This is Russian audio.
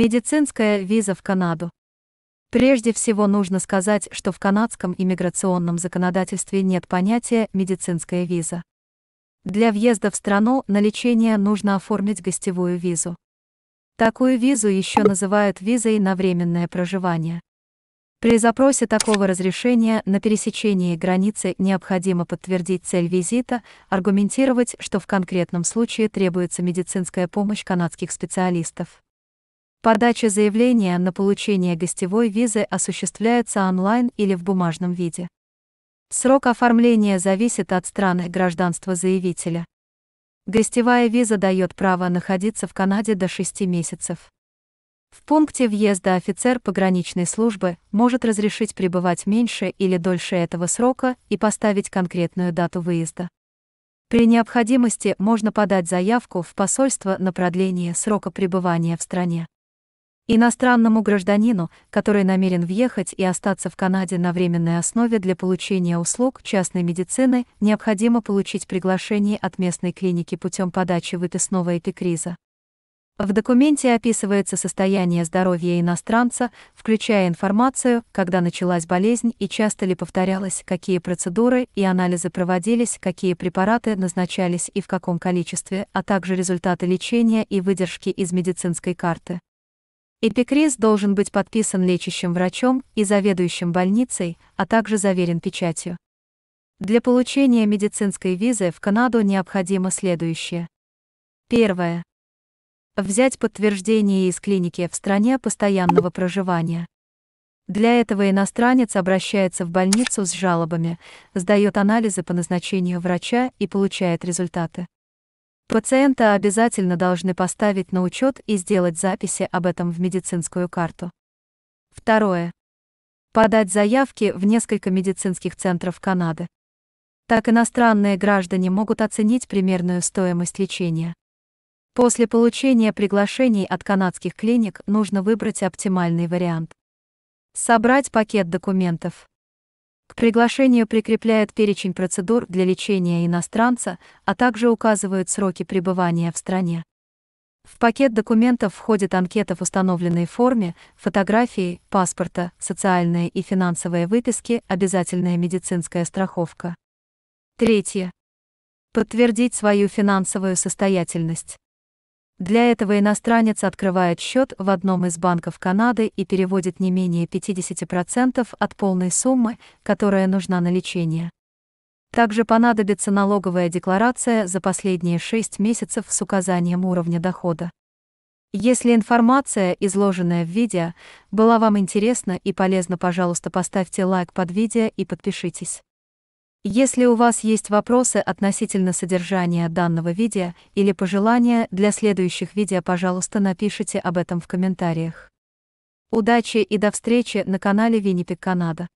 Медицинская виза в Канаду. Прежде всего нужно сказать, что в канадском иммиграционном законодательстве нет понятия «медицинская виза». Для въезда в страну на лечение нужно оформить гостевую визу. Такую визу еще называют визой на временное проживание. При запросе такого разрешения на пересечении границы необходимо подтвердить цель визита, аргументировать, что в конкретном случае требуется медицинская помощь канадских специалистов. Подача заявления на получение гостевой визы осуществляется онлайн или в бумажном виде. Срок оформления зависит от страны гражданства заявителя. Гостевая виза дает право находиться в Канаде до 6 месяцев. В пункте въезда офицер пограничной службы может разрешить пребывать меньше или дольше этого срока и поставить конкретную дату выезда. При необходимости можно подать заявку в посольство на продление срока пребывания в стране. Иностранному гражданину, который намерен въехать и остаться в Канаде на временной основе для получения услуг частной медицины, необходимо получить приглашение от местной клиники путем подачи выписного эпикриза. В документе описывается состояние здоровья иностранца, включая информацию, когда началась болезнь и часто ли повторялась, какие процедуры и анализы проводились, какие препараты назначались и в каком количестве, а также результаты лечения и выдержки из медицинской карты. Эпикриз должен быть подписан лечащим врачом и заведующим больницей, а также заверен печатью. Для получения медицинской визы в Канаду необходимо следующее. Первое. Взять подтверждение из клиники в стране постоянного проживания. Для этого иностранец обращается в больницу с жалобами, сдает анализы по назначению врача и получает результаты. Пациента обязательно должны поставить на учет и сделать записи об этом в медицинскую карту. Второе. Подать заявки в несколько медицинских центров Канады. Так иностранные граждане могут оценить примерную стоимость лечения. После получения приглашений от канадских клиник нужно выбрать оптимальный вариант. Собрать пакет документов. К приглашению прикрепляют перечень процедур для лечения иностранца, а также указывают сроки пребывания в стране. В пакет документов входит анкета в установленной форме, фотографии, паспорта, социальные и финансовые выписки, обязательная медицинская страховка. Третье. Подтвердить свою финансовую состоятельность. Для этого иностранец открывает счет в одном из банков Канады и переводит не менее 50% от полной суммы, которая нужна на лечение. Также понадобится налоговая декларация за последние 6 месяцев с указанием уровня дохода. Если информация, изложенная в видео, была вам интересна и полезна, пожалуйста, поставьте лайк под видео и подпишитесь. Если у вас есть вопросы относительно содержания данного видео или пожелания для следующих видео, пожалуйста, напишите об этом в комментариях. Удачи и до встречи на канале Виннипик Канада.